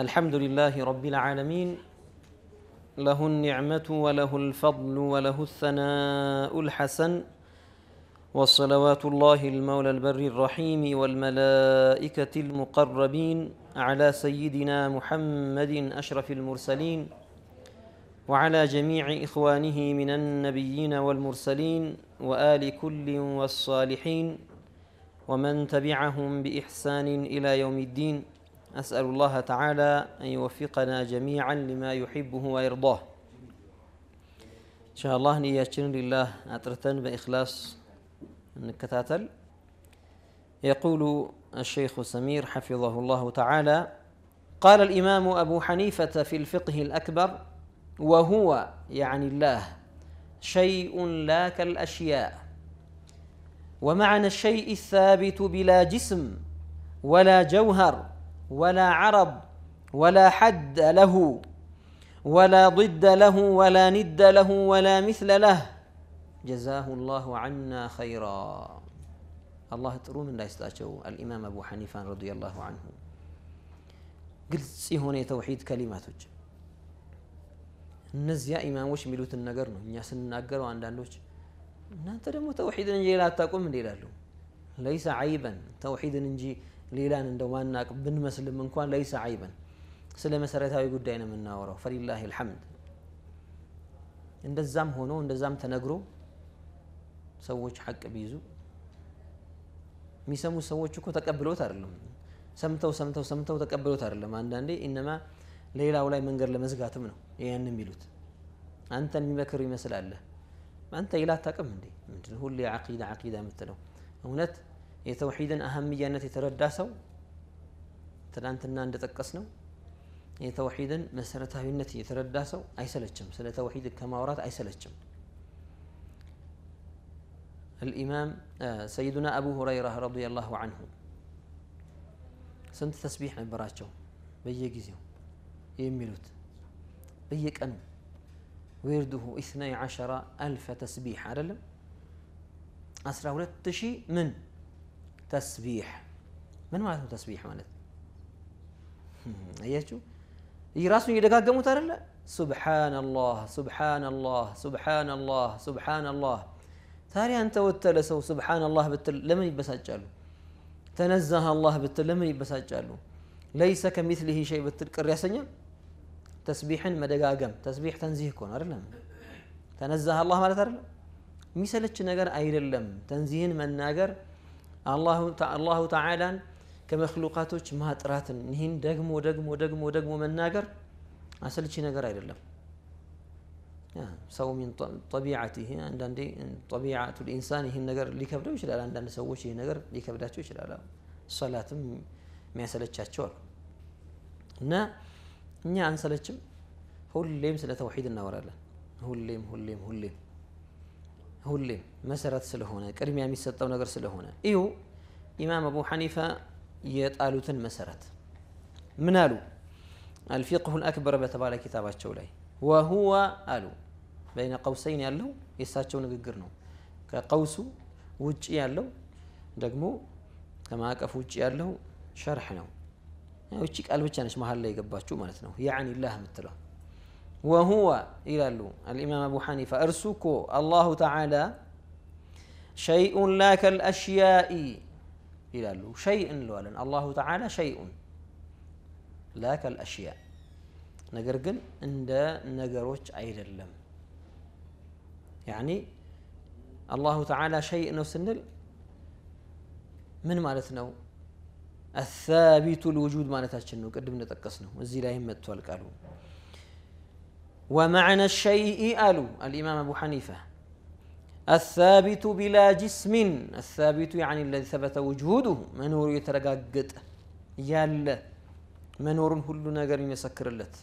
الحمد لله رب العالمين له النعمة وله الفضل وله الثناء الحسن وصلوات الله المولى البر الرحيم والملائكة المقربين على سيدنا محمد أشرف المرسلين وعلى جميع إخوانه من النبيين والمرسلين وآل كل والصالحين ومن تبعهم بإحسان إلى يوم الدين أسأل الله تعالى أن يوفقنا جميعا لما يحبه ويرضاه إن شاء الله نياتشن لله أترتن بإخلاص نكتاتل يقول الشيخ سمير حفظه الله تعالى قال الإمام أبو حنيفة في الفقه الأكبر وهو يعني الله شيء لا كالأشياء ومعنى الشيء الثابت بلا جسم ولا جوهر ولا عرب ولا حد له ولا ضد له ولا ند له ولا مثل له جزاه الله عنا خيرا الله تروم لا يستاجو الإمام أبو حنيفة رضي الله عنه قلت هنا توحيد كلمات نز يا إمام وش ملوت እኛ ስንናገረው አንዳንዶች እናንተ ደግሞ ተውሒድን እንጂ ሌላ አታቁም تقوم ይላሉ ለይሰ አይበን ተውሒድን ሌላን እንደ ማናቅ ብንመስልም እንኳን ለይሰ አይበን ስለ መሰረታዊ ጉዳይ ነው የምናወራው። ፈሊላህ ልሐምድ። እንደዛም ሆኖ እንደዛም ተነግሮ ሰዎች ሐቅ ቢይዙ የሚሰሙ ሰዎች እኮ ተቀብሎት አይደለም፣ ሰምተው ሰምተው ሰምተው ተቀብሎት አይደለም። አንዳንዴ ኢነማ ሌላው ላይ መንገድ ለመዝጋትም ነው ያን የሚሉት። አንተ የሚመክር ይመስላለህ። አንተ ይላ አታውቅም እንዴ? ሁሌ ዐቂዳ ዐቂዳ የምትለው እውነት የተውሂድን አህምያነት የተረዳ ሰው ትናንትና እንደጠቀስ ነው የተውሂድን መሰረታዊነት የተረዳ ሰው አይሰለችም ስለ ተውሂድ ከማውራት አይሰለችም الإمام آه، سيدنا أبو هريرة رضي الله عنه سنت تسبيح نبراتشو بيجيزيو يميلوت بيك أن ويرده اثني عشر ألف تسبيح على أسرى ولت تشي من تسبيح من معناته تسبيح معناته ايتو اي راسه يدقاق مو سبحان الله سبحان الله سبحان الله سبحان الله ثاني انت وتل سو سبحان الله بتل لمن يبساجالو تنزه الله بتل لمن يبساجالو ليس كمثله شيء بتل قر تسبيحا مدقاقم تسبيح تنزيه كون ارلم تنزه الله ما ارلم ميسلتش نجر ايرلم تنزيه من ناجر الله الله تعالى كمخلوقات ما تراتن نهين دقم ودقم ودقم ودقم من ناقر أسأل شيء ناقر أي لله سو من طبيعته عندنا دي طبيعة الإنسان هي النقر اللي كبره وش لا عندنا سو شيء نقر اللي كبره وش لا الصلاة ما أسأل تشاتشور نا نيا أنسأل هو اللي مسألة توحيد النور هو اللي هو اللي هو اللي ሁሌም መሰረት ስለሆነ ቅድሚያ የሚሰጠው ነገር ስለሆነ እዩ ኢማም አቡ ሐኒፋ የጣሉትን መሰረት ምን አሉ አልፊቅሁ ልአክበር በተባለ ኪታባቸው ላይ ወሁወ አሉ በይነ ቀውሰይን ያለው የእሳቸው ንግግር ነው ከቀውሱ ውጭ ያለው ደግሞ ከማዕቀፍ ውጭ ያለው ሸርሕ ነው እቺ ቃል ብቻ ነች መሀል ላይ የገባችሁ ማለት ነው ያዕኒ ላህ የምትለው وهو إلى الإمام أبو حنيفة أرسكو الله تعالى شيء لا كالأشياء إلى شيء لولن الله تعالى شيء لا كالأشياء نجر عند نجروش عيد اللم يعني الله تعالى شيء نو سنل من مالتنا الثابت الوجود مالتنا قدم نتقصنا الزي لا يمتوا القالون ومعنى الشيء الو الامام ابو حنيفه الثابت بلا جسم الثابت يعني الذي ثبت وجوده منور يترقاقط يال منور كل نجر يسكر اللت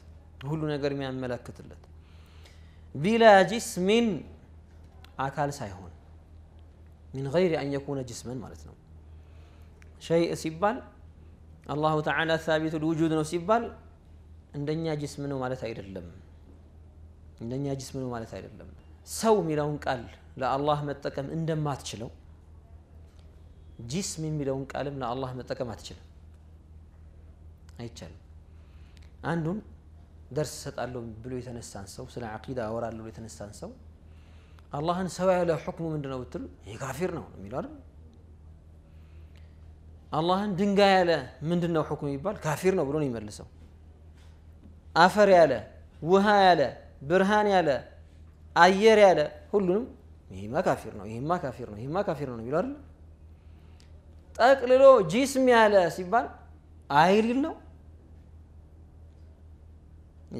كل نجر يملكت اللت بلا جسم اكال سايهون من غير ان يكون جسما مالتنا شيء سبال الله تعالى ثابت الوجود سبال عندنا جسم مالت اللم እነኛ ጅስም ነው ማለት አይደለም። ሰው የሚለውን ቃል ለአላህ መጠቀም እንደማትችለው ጅስም የሚለውን ቃልም ለአላህ መጠቀም አትችልም፣ አይቻልም። አንዱን ደርስ እሰጣለሁ ብሎ የተነሳን ሰው ስለ ዓቂዳ አወራለሁ ብሎ የተነሳን ሰው አላህን ሰው ያለ ሑክሙ ምንድን ነው ብትሉ ይህ ካፊር ነው የሚለው አይደል? አላህን ድንጋይ ያለ ምንድን ነው ሑክሙ ይባል ካፊር ነው ብሎ ነው የሚመልሰው? አፈር ያለ ውሃ ያለ ብርሃን ያለ አየር ያለ ሁሉንም ይህማ ካፊር ነው ይህማ ካፊር ነው ይህማ ካፊር ነው የሚለው አይደል ጠቅልሎ ጂስም ያለ ሲባል አይሊል ነው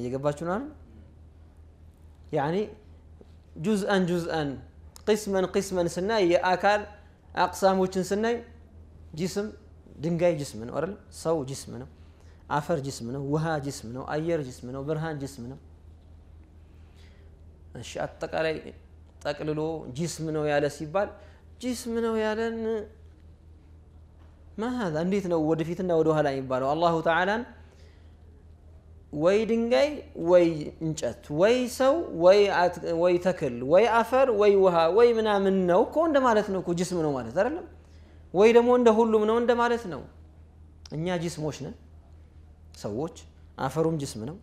እየገባችሁ ነው አይደል ያኒ ጁዝአን ጁዝአን ቅስመን ቅስመን ስናይ የአካል አቅሳሞችን ስናይ ጅስም ድንጋይ ጅስም ነው አይደል ሰው ጅስም ነው አፈር ጅስም ነው ውሃ ጅስም ነው አየር ጅስም ነው ብርሃን ጅስም ነው እሺ አጠቃላይ ጠቅልሎ ጂስም ነው ያለ ሲባል ጂስም ነው ያለን ማሃዛ እንዴት ነው ወደፊትና ወደ ኋላ የሚባለው? አላሁ ተዓላን ወይ ድንጋይ ወይ እንጨት ወይ ሰው ወይ ተክል ወይ አፈር ወይ ውሃ ወይ ምናምን ነው እኮ እንደማለት ነው እኮ ጅስም ነው ማለት አይደለም። ወይ ደግሞ እንደ ሁሉም ነው እንደማለት ነው። እኛ ጅስሞች ነን ሰዎች። አፈሩም ጅስም ነው፣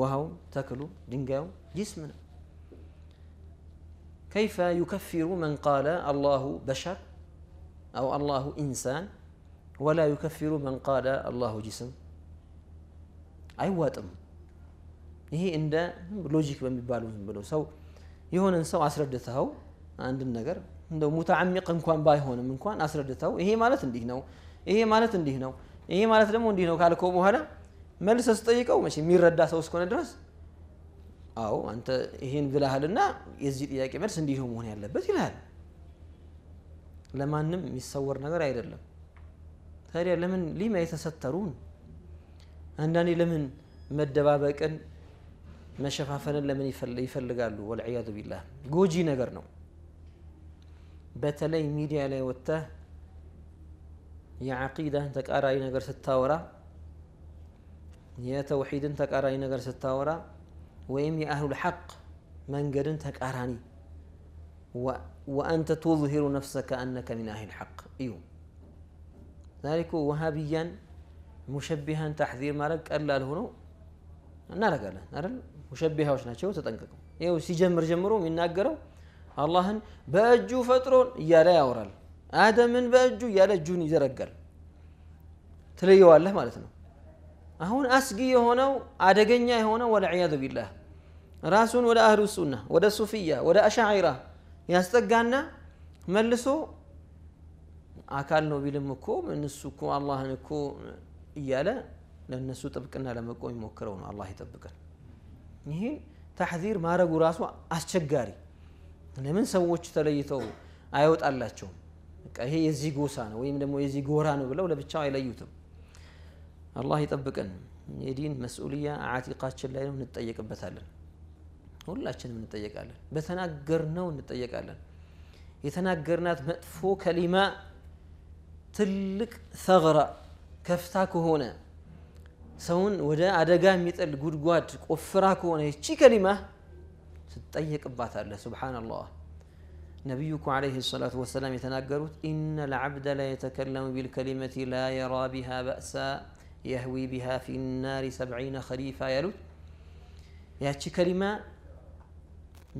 ውሃውም፣ ተክሉ፣ ድንጋዩም ጅስም ነው። كيف يكفر من قال الله بشر أو الله إنسان ولا يكفر من قال الله ጅስም አይዋጥም። ይሄ እንደ ሎጂክ በሚባለው ዝም ብሎ ሰው የሆነን ሰው አስረድተኸው አንድን ነገር እንደ ሙተዓሚቅ እንኳን ባይሆንም እንኳን አስረድተኸው ይሄ ማለት እንዲህ ነው፣ ይሄ ማለት እንዲህ ነው፣ ይሄ ማለት ደግሞ እንዲህ ነው ካልከው በኋላ መልሰ ስጠይቀው መቼ የሚረዳ ሰው እስከሆነ ድረስ أو أنت هين قلها لنا يزيد إياك مرس اندي هم هنا يلا بس يلا لما نم يصور نقر عير لهم ثاري لمن لي ما يتسترون عندني لمن مد بابك أن ما شفافنا لمن يفل يفل قالوا والعياذ بالله جوجي نقرنا بتلي ميديا لا يوتة يا عقيدة أنت أرى نقر ستاورا يا توحيد أنت أرى نقر ستاورا ويم يا أهل الحق من قرنت هك أهراني و... وأنت تظهر نفسك أنك من أهل الحق إيو ذلك وهابيا مشبها تحذير مالك ألا الهنو نرى قال نرى مشبها وش ناتشي وتتنككم إيو سيجمر جمرو من ناقروا الله بأجو فترون يا لا يا آدم من بأجو يا لا جوني زرقال تليوا الله مالتنا أهون أسقي هنا أدقنيا هنا والعياذ بالله ራሱን ወደ አህሉ ሱና ወደ ሱፍያ ወደ አሻዒራ ያስጠጋና መልሶ አካል ነው ቢልም እኮ እነሱ እኮ አላህን እኮ እያለ ለእነሱ ጥብቅና ለመቆም ይሞክረው ነው አላህ ይጠብቀን ይህን ታሕዚር ማድረጉ ራሱ አስቸጋሪ ለምን ሰዎች ተለይተው አይወጣላቸውም በቃ ይሄ የዚህ ጎሳ ነው ወይም ደግሞ የዚህ ጎራ ነው ብለው ለብቻው አይለዩትም አላህ ይጠብቀን የዲን መስኡልያ አዓቲቃችን ላይ ነው እንጠየቅበታለን ሁላችንም እንጠየቃለን በተናገርነው እንጠየቃለን የተናገርናት መጥፎ ከሊማ ትልቅ ሰግራ ከፍታ ከሆነ ሰውን ወደ አደጋ የሚጥል ጉድጓድ ቆፍራ ከሆነ ይቺ ከሊማ ትጠየቅባታለህ ስብሓንላህ ነቢዩኩ ዓለይህ ሰላቱ ወሰላም የተናገሩት ኢነ ልዓብደ ላ የተከለሙ ቢልከሊመቲ ላ የራ ቢሃ በእሳ የህዊ ቢሃ ፊ ናሪ ሰብዒነ ኸሊፋ ያሉት ያቺ ከሊማ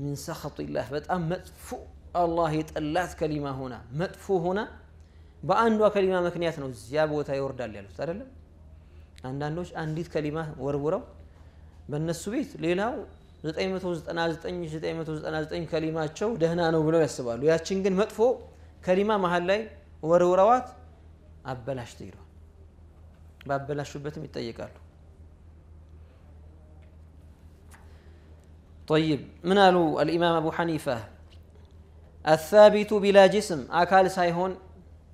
ሚን ሰኸጢላህ በጣም መጥፎ አላህ የጠላት ከሊማ ሆና መጥፎ ሆና በአንዷ ከሊማ ምክንያት ነው እዚያ ቦታ ይወርዳል ያሉት አይደለም። አንዳንዶች አንዲት ከሊማ ወርውረው በእነሱ ቤት ሌላው 999 ከሊማቸው ደህና ነው ብለው ያስባሉ። ያችን ግን መጥፎ ከሊማ መሀል ላይ ወርውረዋት አበላሽ ይለዋል። ባበላሹበትም ይጠየቃሉ። طيب من قالوا الإمام أبو حنيفة الثابت بلا جسم أكال سايهون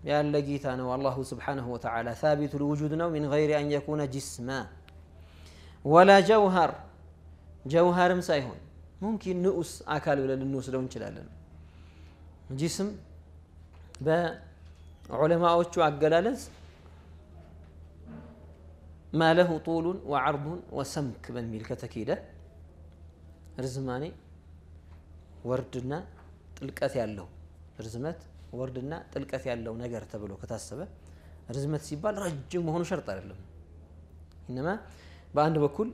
يا لقيت أنا والله سبحانه وتعالى ثابت الوجود من غير أن يكون جسما ولا جوهر جوهر ممكن جوهرም ሳይሆን ሙምኪን ንዑስ አካል جسم ب علماء ጂስም በዑለማዎቹ አገላለጽ طول وعرض وسمك من በሚል ከተኬደ ርዝማኔ ወርድና ጥልቀት ያለው ርዝመት ወርድና ጥልቀት ያለው ነገር ተብሎ ከታሰበ ርዝመት ሲባል ረጅም መሆኑ ሸርጥ አይደለም። ኢነማ በአንድ በኩል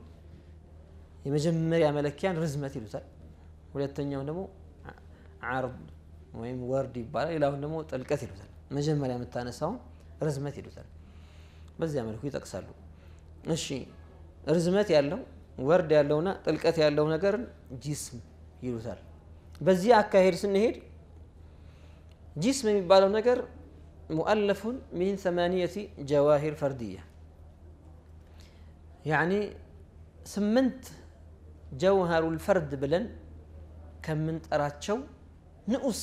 የመጀመሪያ መለኪያን ርዝመት ይሉታል። ሁለተኛውን ደግሞ ዓርድ ወይም ወርድ ይባላል። ሌላውን ደግሞ ጥልቀት ይሉታል። መጀመሪያ የምታነሳውን ርዝመት ይሉታል። በዚያ መልኩ ይጠቅሳሉ። እሺ ርዝመት ያለው ወርድ ያለውና ጥልቀት ያለው ነገር ጂስም ይሉታል። በዚህ አካሄድ ስንሄድ ጂስም የሚባለው ነገር ሙአለፉን ሚን ሰማንየቲ ጀዋሂር ፈርድያ ያኒ ስምንት ጀውሃሩል ፈርድ ብለን ከምንጠራቸው ንዑስ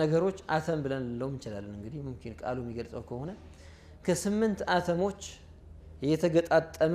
ነገሮች አተም ብለን ልለውም እንችላለን። እንግዲህ ሙምኪን ቃሉ የሚገልጸው ከሆነ ከስምንት አተሞች የተገጣጠመ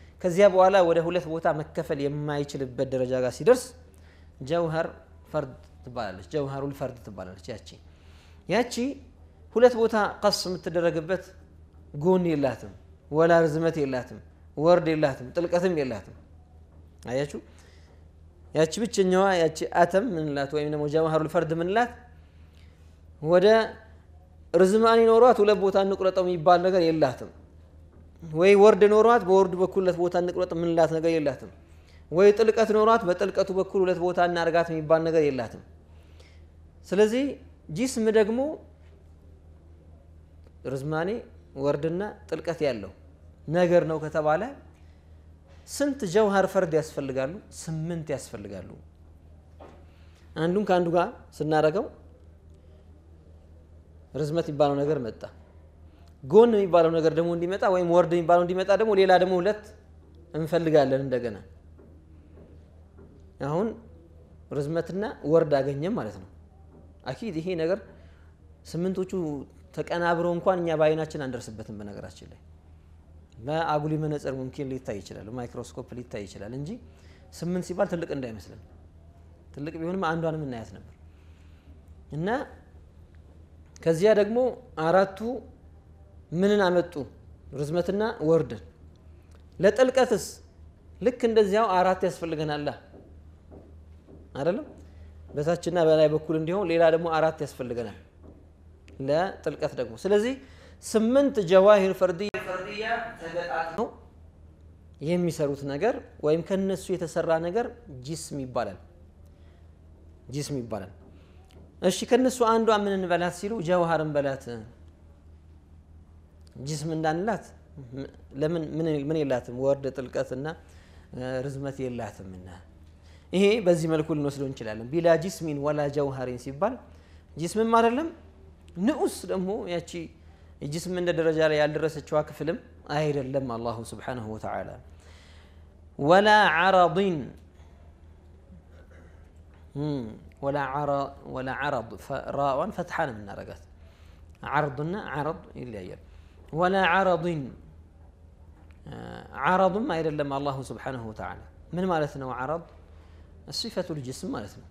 ከዚያ በኋላ ወደ ሁለት ቦታ መከፈል የማይችልበት ደረጃ ጋር ሲደርስ ጀውሀር ፈርድ ትባላለች። ጀውሀሩል ፈርድ ትባላለች። ያቺ ያቺ ሁለት ቦታ ቀስ የምትደረግበት ጎን የላትም፣ ወላ ርዝመት የላትም፣ ወርድ የላትም፣ ጥልቀትም የላትም። አያችሁ ያቺ ብቸኛዋ ያቺ አተም ምንላት ወይም ደግሞ ጀውሀሩል ፈርድ ምንላት ወደ ርዝማኔ ኖሯት ሁለት ቦታ እንቁረጠው የሚባል ነገር የላትም። ወይ ወርድ ኖሯት በወርዱ በኩል ሁለት ቦታ እንቅረጥ የምንላት ነገር የላትም። ወይ ጥልቀት ኖሯት በጥልቀቱ በኩል ሁለት ቦታ እናርጋት የሚባል ነገር የላትም። ስለዚህ ጂስም ደግሞ ርዝማኔ ወርድና ጥልቀት ያለው ነገር ነው ከተባለ ስንት ጀውሃር ፈርድ ያስፈልጋሉ? ስምንት ያስፈልጋሉ። አንዱን ከአንዱ ጋር ስናደርገው ርዝመት የሚባለው ነገር መጣ። ጎን የሚባለው ነገር ደግሞ እንዲመጣ ወይም ወርድ የሚባለው እንዲመጣ ደግሞ ሌላ ደግሞ ሁለት እንፈልጋለን እንደገና አሁን ርዝመትና ወርድ አገኘም ማለት ነው አኪድ ይሄ ነገር ስምንቶቹ ተቀናብሮ እንኳን እኛ በአይናችን አንደርስበትም በነገራችን ላይ በአጉሊ መነጽር ሙምኪን ሊታይ ይችላል ማይክሮስኮፕ ሊታይ ይችላል እንጂ ስምንት ሲባል ትልቅ እንዳይመስለን ትልቅ ቢሆንም አንዷን እናያት ነበር እና ከዚያ ደግሞ አራቱ ምንን አመጡ? ርዝመትና ወርድን። ለጥልቀትስ ልክ እንደዚያው አራት ያስፈልገናል አይደለም? በታችና በላይ በኩል እንዲሆን ሌላ ደግሞ አራት ያስፈልገናል ለጥልቀት ደግሞ። ስለዚህ ስምንት ጀዋሂር ፈርድያ ፈርድያ ተገጣጥመው የሚሰሩት ነገር ወይም ከነሱ የተሰራ ነገር ጂስም ይባላል። ጂስም ይባላል። እሺ ከነሱ አንዷ ምን እንበላት ሲሉ ጀዋሃርን በላት ጅስም እንዳንላት ለምን ምን የላትም ወርድ ጥልቀትና ርዝመት የላትምና ይሄ በዚህ መልኩ ልንወስደው እንችላለን። ቢላ ጅስሚን ወላ ጀውሃሪን ሲባል ጅስምም አይደለም ንዑስ ደግሞ ያቺ ጅስም እንደ ደረጃ ላይ ያልደረሰችዋ ክፍልም አይደለም አላሁ ስብሓነሁ ወተዓላ ወላ ዓረዲን ወላ ዓረድ ራዋን ፈትሓ ነው የምናረጋት ዓረድና ዓረድ ይለያያል ولا عرض آه، عرض ما يدلم الله سبحانه وتعالى من مالتنا وعرض الصفة الجسم مالتنا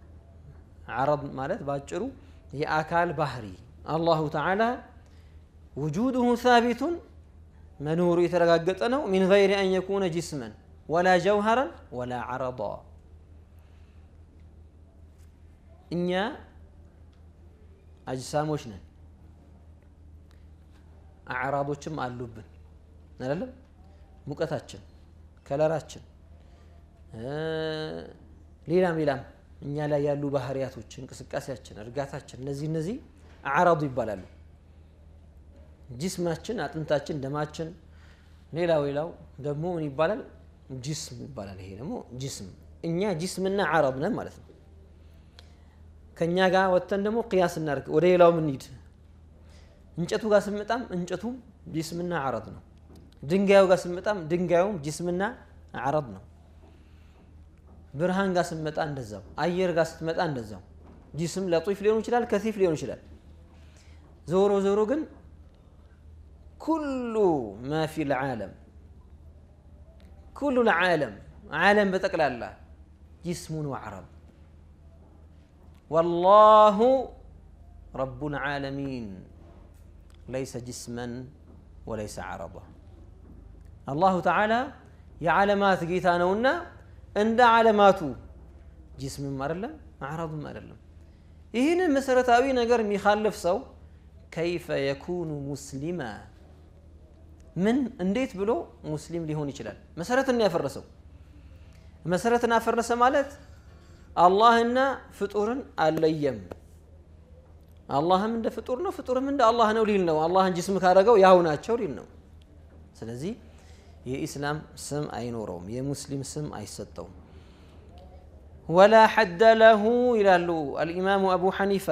عرض مالت باتشرو هي أكال بحري الله تعالى وجوده ثابت منور يترققتنا من غير أن يكون جسما ولا جوهرا ولا عرضا إنيا أجساموشنا አዕራቦችም አሉብን አይደለም። ሙቀታችን፣ ከለራችን፣ ሌላም ሌላም እኛ ላይ ያሉ ባህሪያቶች፣ እንቅስቃሴያችን፣ እርጋታችን እነዚህ እነዚህ አዕራዱ ይባላሉ። ጅስማችን፣ አጥንታችን፣ ደማችን፣ ሌላው ሌላው ደግሞ ምን ይባላል? ጅስም ይባላል። ይሄ ደግሞ ጅስም እኛ ጅስምና አዕራብ ነን ማለት ነው። ከእኛ ጋር ወጥተን ደግሞ ቅያስ እናደርግ ወደ ሌላው ምንሂድ እንጨቱ ጋር ስንመጣም እንጨቱም ጅስምና አረድ ነው። ድንጋዩ ጋር ስንመጣም ድንጋዩም ጅስምና አረድ ነው። ብርሃን ጋር ስንመጣ እንደዛው፣ አየር ጋር ስትመጣ እንደዛው። ጅስም ለጢፍ ሊሆን ይችላል፣ ከሲፍ ሊሆን ይችላል። ዞሮ ዞሮ ግን ኩሉ ማ ፊ ልዓለም ኩሉ ልዓለም ዓለም በጠቅላላ ጅስሙን ወዓረብ والله رب العالمين ليس جسما وليس عرضا الله تعالى يا علامات جيت ونا اندا علاماتو جسم ما ارلم معرض ما ارلم ايهن مسرتاوي نغر سو كيف يكون مسلما من انديت بلو مسلم ليهون يشلال مسرتنا يفرسو مسرتنا فرسه مالت الله ان فطورن عليم አላህም እንደ ፍጡር ነው ፍጡርም እንደ አላህ ነው ሊል ነው አላህን ጅስም ካደረገው ያው ናቸው ሊል ነው ስለዚህ የኢስላም ስም አይኖረውም የሙስሊም ስም አይሰጠውም ወላ ሐደ ለሁ ይላሉ አልኢማሙ አቡ ሐኒፋ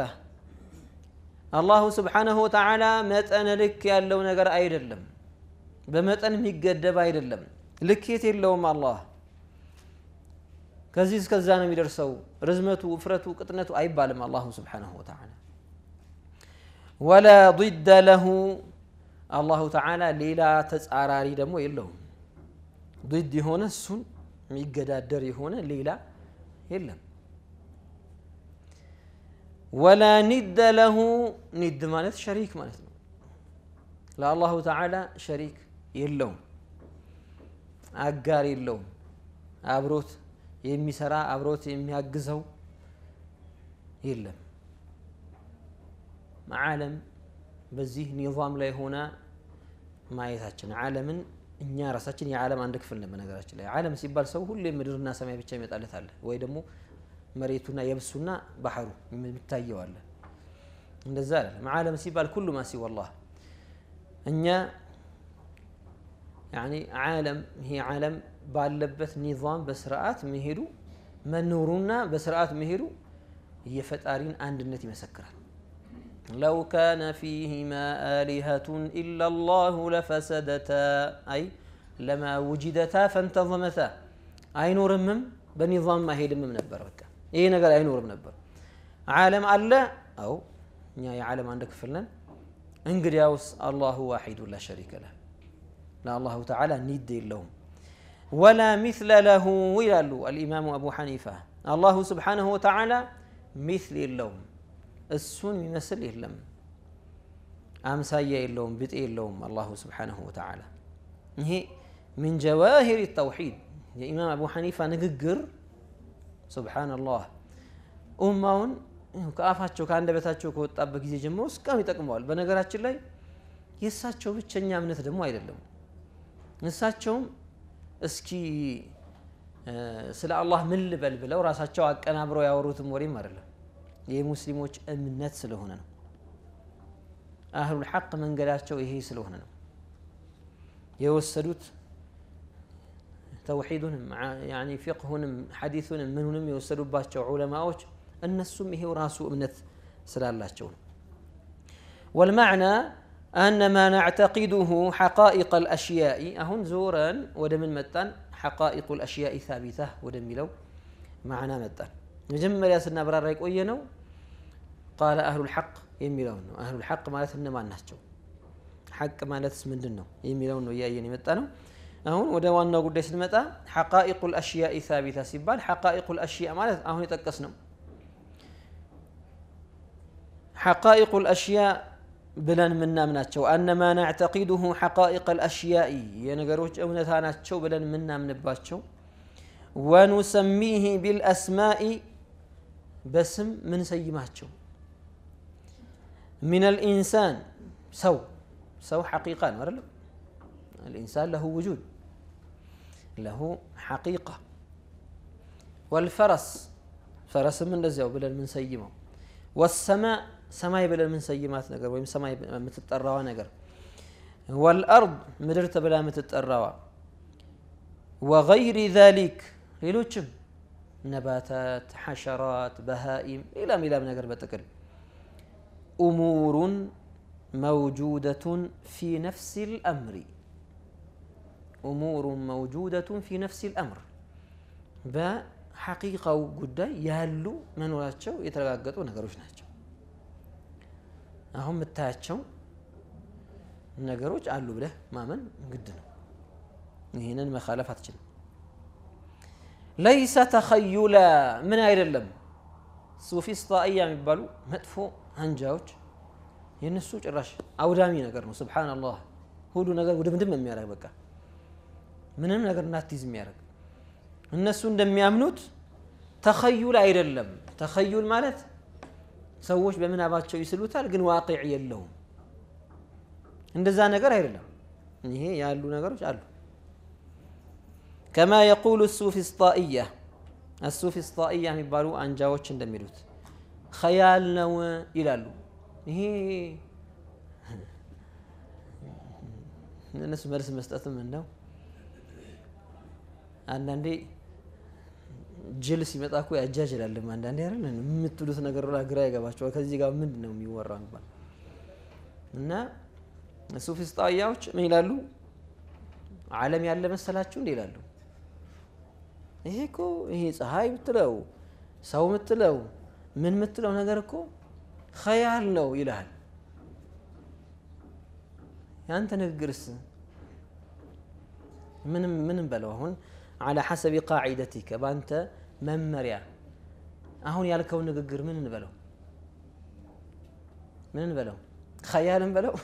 አላሁ ስብሓነሁ ወተዓላ መጠን ልክ ያለው ነገር አይደለም በመጠን የሚገደብ አይደለም ልኬት የለውም አላህ ከዚህ እስከዛ ነው የሚደርሰው ርዝመቱ ውፍረቱ ቅጥነቱ አይባልም አላሁ ስብሓነሁ ወተዓላ ولا ضد له الله تعالى ليلا تزاراري دمو يلهم ضد هنا السن ميقدادر هنا ليلا يلهم ولا ند له ند مالت شريك مالت لا الله تعالى شريك يلهم أقار يلهم أبروت يمي سرا أبروت يمي أقزو يلهم معالم بزيه نظام لا هنا ما يساتشن عالم إني رساتشن عالم عندك فلنا من هذا لا عالم سيبال سو هو اللي مدير الناس ما يبتشي متعلة ثالة ويدمو مريتنا يبسونا بحره من بتاعي ولا من الزال معالم سيبال كل ما سوى الله إني يعني عالم هي عالم باللبث نظام بسرعات مهرو منورنا بسرعات مهرو هي فتارين عند النتي مسكرات لو كان فيهما آلهة إلا الله لفسدتا أي لما وجدتا فانتظمتا أي نور من بنظام ما هي من نبر بك إيه نقل أي نور من نبر عالم ألا أو يا عالم عندك فلن انقر الله واحد لا شريك له لا الله تعالى ندي لهم ولا مثل له ولا له الإمام أبو حنيفة الله سبحانه وتعالى مثل اللوم እሱን የሚመስል የለም አምሳያ የለውም ብጤ የለውም አላሁ ስብሓንሁ ወተዓላ ይሄ ምን ጀዋሂር ተውሒድ የኢማም አቡ ሐኒፋ ንግግር ሱብሓነላህ ኡማውን ከአፋቸው ከአንደበታቸው ከወጣበት ጊዜ ጀምሮ እስካሁን ይጠቅመዋል በነገራችን ላይ የእሳቸው ብቸኛ እምነት ደግሞ አይደለም እሳቸውም እስኪ ስለ አላህ ምን ልበል ብለው ራሳቸው አቀናብረው ያወሩትም ወሬም አይደለም የሙስሊሞች እምነት ስለሆነ ነው አህሉ ልሐቅ መንገዳቸው ይሄ ስለሆነ ነው የወሰዱት ተውሒዱንም ፊቅሁንም ሐዲሱንም ምንሁንም የወሰዱባቸው ዑለማዎች እነሱም ይሄው ራሱ እምነት ስላላቸው ነው والمعنى أن ما نعتقده حقائق الأشياء أهون زورا ودمن متان حقائق الأشياء ثابتة ودم لو معنا متان نجم مريس النبرة رايك أيه نو ቃለ አህሉል ሐቅ የሚለውን ነው አህሉል ሐቅ ማለት እነማን ናቸው ሐቅ ማለትስ ምንድን ነው የሚለውን ነው እያየን የመጣ ነው አሁን ወደ ዋናው ጉዳይ ስንመጣ ሐቃኢቁ ልአሽያ ሳቢታ ሲባል ሐቃኢቁ ልአሽያ ማለት አሁን የጠቀስ ነው ሐቃኢቁ ልአሽያ ብለን ምናምናቸው አነማ ናዕተቂዱሁ ሐቃኢቅ ልአሽያኢ የነገሮች እውነታ ናቸው ብለን ምናምንባቸው ወኑሰሚህ ቢልአስማኢ በስም ምንሰይማቸው من الإنسان سو سو حقيقة ولا الإنسان له وجود له حقيقة والفرس فرس من لزيو بلن من سيمه والسماء سماء بلا من سيمات نقر ويم سماي متتطراوا نقر والأرض مدرت بلا متتطراوا وغير ذلك نباتات حشرات بهائم إلى ملا من نقر امور موجوده في نفس الامر امور موجوده في نفس الامر ب حقيقه وجوده يالو من وراتشو يتراغطو نغروش ناتشو اهم متاعتشو نغروش قالو بله ما من جدنا نهينا ما خالفاتش ليس تخيلا من أيرلم اللم أيام يبالو مدفوع አንጃዎች የእነሱ ጭራሽ አውዳሚ ነገር ነው ስብሓንላህ ሁሉ ነገር ውድምድም የሚያደርግ በቃ ምንም ነገር እንዳትይዝ የሚያደርግ እነሱ እንደሚያምኑት ተኸዩል አይደለም ተኸዩል ማለት ሰዎች በምናባቸው ይስሉታል ግን ዋቂዕ የለውም እንደዛ ነገር አይደለም ይሄ ያሉ ነገሮች አሉ ከማ የቁሉ ሱፊስጣኢያ السوفسطائية مبالو أنجاوش دميلوت ኸያል ነው ይላሉ። ይሄ እነሱ መልስ መስጠትም እንደው አንዳንዴ ጅል ሲመጣ እኮ ያጃጅላልም አንዳንዴ አይደል የምትሉት ነገር ግራ ይገባቸዋል። ከዚህ ጋር ምንድን ነው የሚወራ የሚባል እና ሱፊስጣውያዎች ምን ይላሉ? ዓለም ያለ መሰላችሁ እንዲ ይላሉ። ይሄ እኮ ይሄ ፀሐይ ምትለው ሰው ምትለው ምን የምትለው ነገር እኮ ኸያል ነው ይልሃል ያንተ ንግግርስ ምንም ምንም በለው አሁን على حسب قاعدتك በአንተ መመሪያ አሁን ያልከው ንግግር ምን እንበለው ምን እንበለው ኸያል እንበለው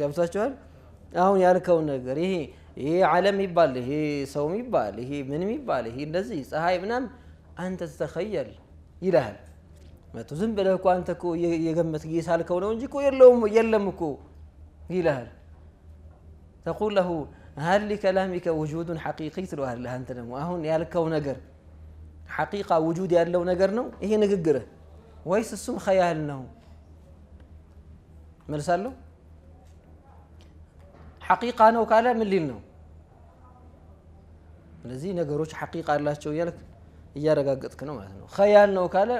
ገብቷችኋል አሁን ያልከው ነገር ይሄ ይሄ ዓለም ይባል ይሄ ሰውም ይባል ይሄ ምንም ይባል ይሄ እንደዚህ ፀሐይ ምናም አንተ ተተኸየል ይልሃል መቶ ዝም ብለህ እኮ አንተ እኮ የገመት እየሳልከው ነው እንጂ የለውም የለም እኮ ይልሃል ተቁል ለሁ هل لكلامك وجود حقيقي تلو هل أنت نمو أهون يالكو نقر حقيقة وجود يالو نقر نو هي نققرة ويس السم خيال نو مرسالو حقيقة نو كالا من اللي نو لذي نقروش حقيقة الله شو يالك እያረጋገጥክ ነው ማለት ነው። ኸያል ነው ካለ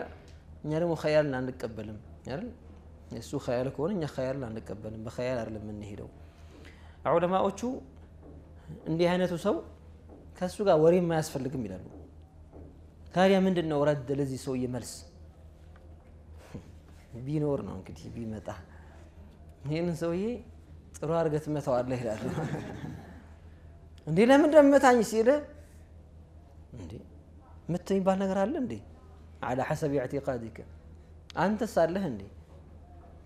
እኛ ደግሞ ኸያልን አንቀበልም አይደል? እሱ ኸያል ከሆነ እኛ ኸያልን አንቀበልም። በኸያል አይደለም የምንሄደው። ዑለማዎቹ እንዲህ አይነቱ ሰው ከእሱ ጋር ወሬም አያስፈልግም ይላሉ። ታዲያ ምንድን ነው ረድ ለዚህ ሰውዬ መልስ ቢኖር ነው እንግዲህ ቢመጣ ይህንን ሰውዬ ጥሩ አድርገህ ትመታዋለህ ይላሉ። እንዴ ለምን ደመታኝ ሲል እንዴ ምት የሚባል ነገር አለ እንዴ? አላ ሐሰብ ኢዕቲቃድከ አንተስ አለህ እንዴ?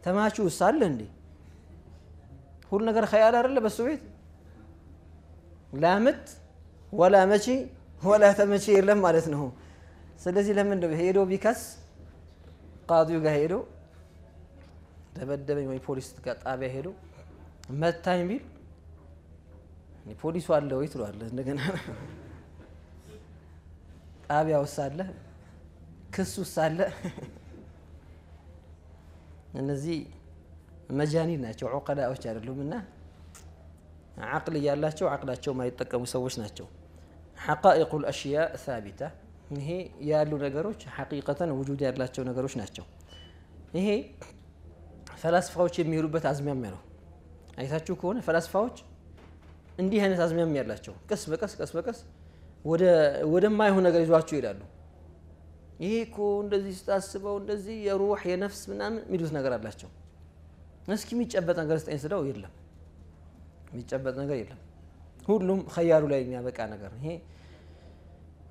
ተማቹስ አለህ እንዴ? ሁሉ ነገር ኸያል አይደለ? በሱ ቤት ላምት ወላ መቼ ወላ ተመቼ የለም ማለት ነው። ስለዚህ ለምን ነው ሄዶ ቢከስ ቃዲው ጋር ሄዶ ደበደበኝ ወይ ፖሊስ ጋር ጣቢያ ሄዶ መታኝ ቢል ፖሊሱ አለ ወይ ትሏል እንደገና ጣቢያ ውስጥ አለ፣ ክስ ውስጥ አለ። እነዚህ መጃኒን ናቸው፣ ዑቀዳዎች አይደሉም። እና አቅል እያላቸው አቅላቸው ማይጠቀሙ ሰዎች ናቸው። ሐቃኢቁል አሽያ ሳቢታ፣ ይሄ ያሉ ነገሮች ሐቂቀተን ውጁድ ያላቸው ነገሮች ናቸው። ይሄ ፈላስፋዎች የሚሄዱበት አዝማሚያ ነው። አይታችሁ ከሆነ ፈላስፋዎች እንዲህ አይነት አዝማሚያ ያላቸው ቀስ በቀስ ቀስ በቀስ ወደማይሆን ነገር ይዟቸው ይሄዳሉ። ይሄ እኮ እንደዚህ ስታስበው እንደዚህ የሩህ የነፍስ ምናምን የሚሉት ነገር አላቸው። እስኪ የሚጨበጥ ነገር ስጠኝ ስለው የለም፣ የሚጨበጥ ነገር የለም። ሁሉም ኸያሉ ላይ የሚያበቃ ነገር ይሄ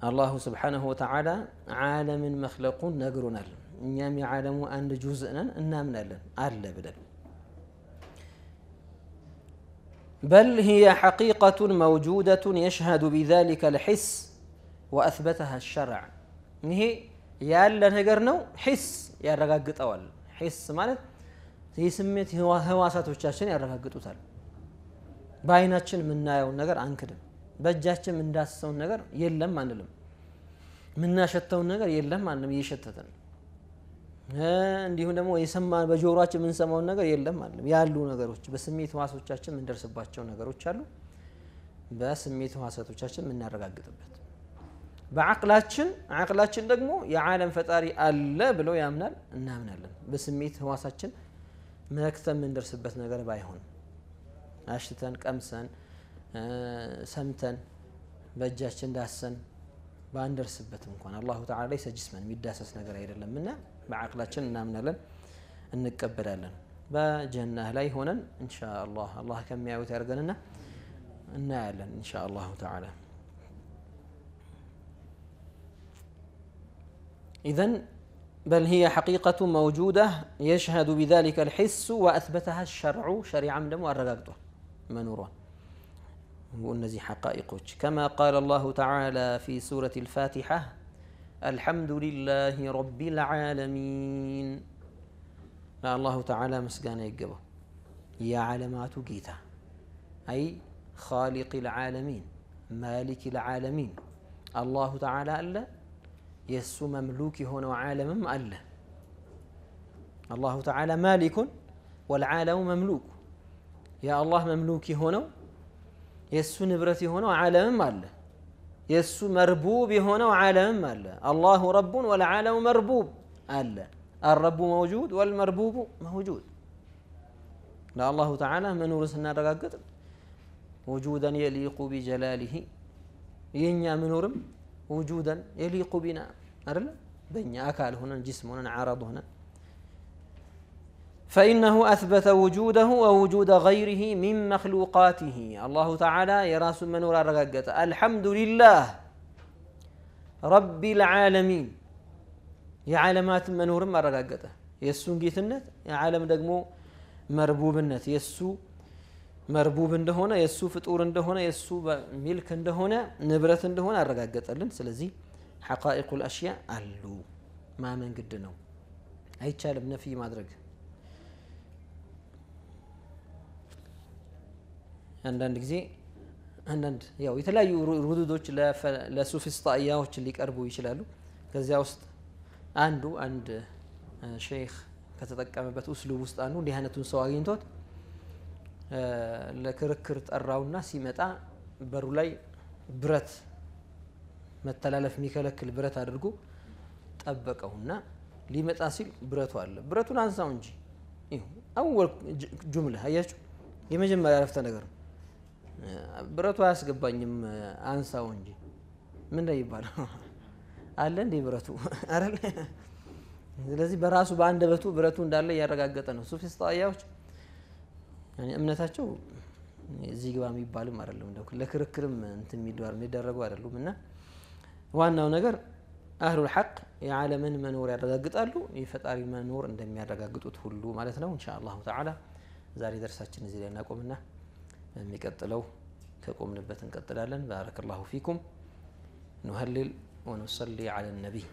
አላሁ ስብሓነሁ ወተዓላ ዓለምን መክለቁን ነግሮናል። እኛም የዓለሙ አንድ ጁዝእ ነን እናምናለን አለ ብለን بل هي حقيقة موجودة يشهد بذلك الحس وأثبتها الشرع نه يا الله نو حس يا رجعت أول حس مالت هي سميت هو هو أساس وشاشين يا رجعت أول بايناتشن من نايا والنجر أنكر بجاتش من راس والنجر يلا ما نلم من ناشطة والنجر يلا ما نلم يشتتن እንዲሁም ደግሞ የሰማ በጆሮችን የምንሰማውን ነገር የለም አይደለም። ያሉ ነገሮች በስሜት ህዋሶቻችን የምንደርስባቸው ነገሮች አሉ። በስሜት ህዋሳቶቻችን የምናረጋግጥበት በአቅላችን አቅላችን ደግሞ የዓለም ፈጣሪ አለ ብለው ያምናል፣ እናምናለን። በስሜት ህዋሳችን መክተን የምንደርስበት ነገር ባይሆንም አሽተን፣ ቀምሰን፣ ሰምተን፣ በእጃችን ዳሰን ባንደርስበት እንኳን አላሁ ተዓላ ይሰጅስመን የሚዳሰስ ነገር አይደለምና بعقلاتنا من لن نكبر لن بجنة لا هنا إن شاء الله الله كم يعود يرقلنا نالا إن شاء الله تعالى إذا بل هي حقيقة موجودة يشهد بذلك الحس وأثبتها الشرع شريعة من الرقاقته منورون نقول نزي حقائق كما قال الله تعالى في سورة الفاتحة الحمد لله رب العالمين لا الله تعالى مسكان يقبه يا علامات قيتا أي خالق العالمين مالك العالمين الله تعالى ألا يس مملوك هنا وعالم ألا الله تعالى مالك والعالم مملوك يا الله مملوك هنا يس نبرتي هنا وعالم ألا يسو مربوب هنا وعالم الله رب والعالم مربوب ألا الرب موجود والمربوب موجود لا الله تعالى من ورسنا رقاقت وجودا يليق بجلاله ينيا منورم وجودا يليق بنا أرلا بنيا أكال هنا جسم هنا عرض هنا فإنه أثبت وجوده ووجود غيره من مخلوقاته الله تعالى يراس من رغقت الحمد لله رب العالمين يا عالمات من نور مرغقت يسو نجيتنت يا عالم دقمو مربوب النت يسو مربوب اندهونا يسو فطور اندهونا يسو ملك اندهونا نبرت اندهونا رغقت لن سلازي حقائق الأشياء اللو ما من قدنو هاي تشالب نفي مدرق አንዳንድ ጊዜ አንዳንድ ያው የተለያዩ ሩዱዶች ለሱፊስጣያዎች ሊቀርቡ ይችላሉ። ከዚያ ውስጥ አንዱ አንድ ሼክ ከተጠቀመበት ውስሉብ ውስጥ አንዱ እንዲህ አይነቱን ሰው አግኝቶት ለክርክር ጠራውና ሲመጣ በሩ ላይ ብረት መተላለፍ የሚከለክል ብረት አድርጎ ጠበቀውና ሊመጣ ሲል ብረቱ አለ። ብረቱን አንሳው እንጂ አወል ጁምላ አያችሁ፣ የመጀመሪያ አረፍተ ነገር ነው። ብረቱ አያስገባኝም አንሳው እንጂ ምን ላይ ይባላል አለ እንዴ ብረቱ አይደል? ስለዚህ በራሱ በአንደበቱ ብረቱ እንዳለ እያረጋገጠ ነው። ሱፊስጣያዎች እምነታቸው እዚህ ግባ የሚባልም አይደለም፣ እንደው ለክርክርም እንት እንትን የሚደረጉ አይደሉም። እና ዋናው ነገር አህሉል ሐቅ የዓለምን መኖር ያረጋግጣሉ፣ የፈጣሪ መኖር እንደሚያረጋግጡት ሁሉ ማለት ነው። ኢንሻ አላሁ ተዓላ ዛሬ ደርሳችን እዚህ ላይ እናቆምና በሚቀጥለው ከቆምንበት እንቀጥላለን ባረከ ላሁ ፊኩም ኑሀልል ወኑሰሊ አለ ነቢይ